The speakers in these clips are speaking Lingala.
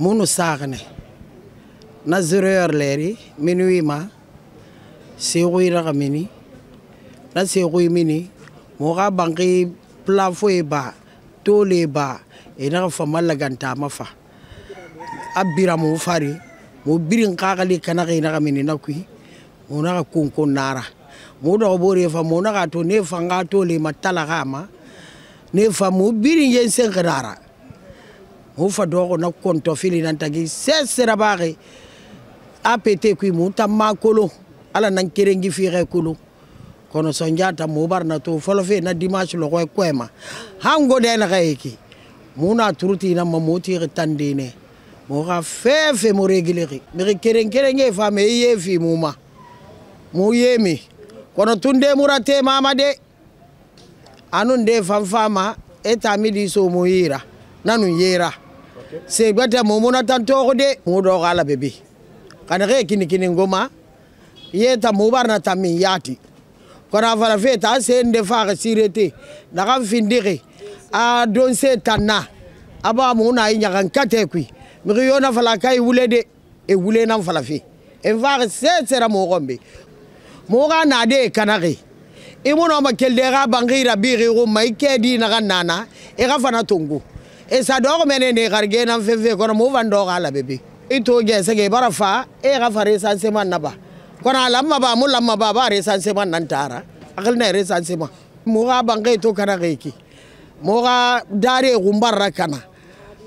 munu saxne na zero heure leri minuit ma sexuy raxa mini na sexuy mini moxa banki plafo ye ba tole ye ba enaxa fama lagantama fa a bira mo fari mo birin xaxali kanaxa e inaxa mini na kui mo naxa kunko nara mo doxo ɓore fa mo naxa to ne fanga tole ma talaxama ne fa mo birin yen sen xenara go fa dogo na konto fili nan tagi se sera bare apete kui mu ta ma kolo ala nan kerengi fi re kolo kono sonjata mu bar na to folo fe na dimanche lo koy kwema hango de na kayiki mu na turuti na mamoti tandine mo ga fefe mo regileri me keren keren ye fa me ye fi mu ma mu yemi kono tunde murate mama de anun de fanfama etamidi so mu yira nanu yera segbata momona tan togo de mo do gala bebe kana ge kini kini ngoma ye ta mo barna ta min yati kana fara fe ta se nde fa ga sirete na ga findire a don se tanna aba mo na nya kan kate kui mi yo na fala kai wule de e wule na fala fe en fa ga se sera mo gombe mo ga na de kana ge e i mo no ma kelde ga bangira bi ge go mai ke di na ga nana e ga fana tongo esa dogo mene ne garge nan fefe kono mu van doga la bebe ito ge sege bara fa e ga fare san sema naba kono lamma ba mu lamma ba ba re san sema nan tara akal na re san sema mu ga bange to kana ge ki mu ga dare gumbar rakana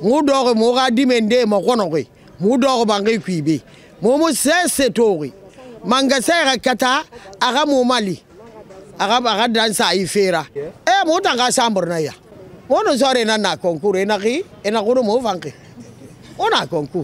mu dogo mu ga dimende ma kono ge mu dogo bange kuibe mu mu sese tori manga sera kata aga mu mali aga aga dansa ifera e eh, mu tanga sambor na ya gono tshware na nakong kore enake enakono mo fanke o nakong kore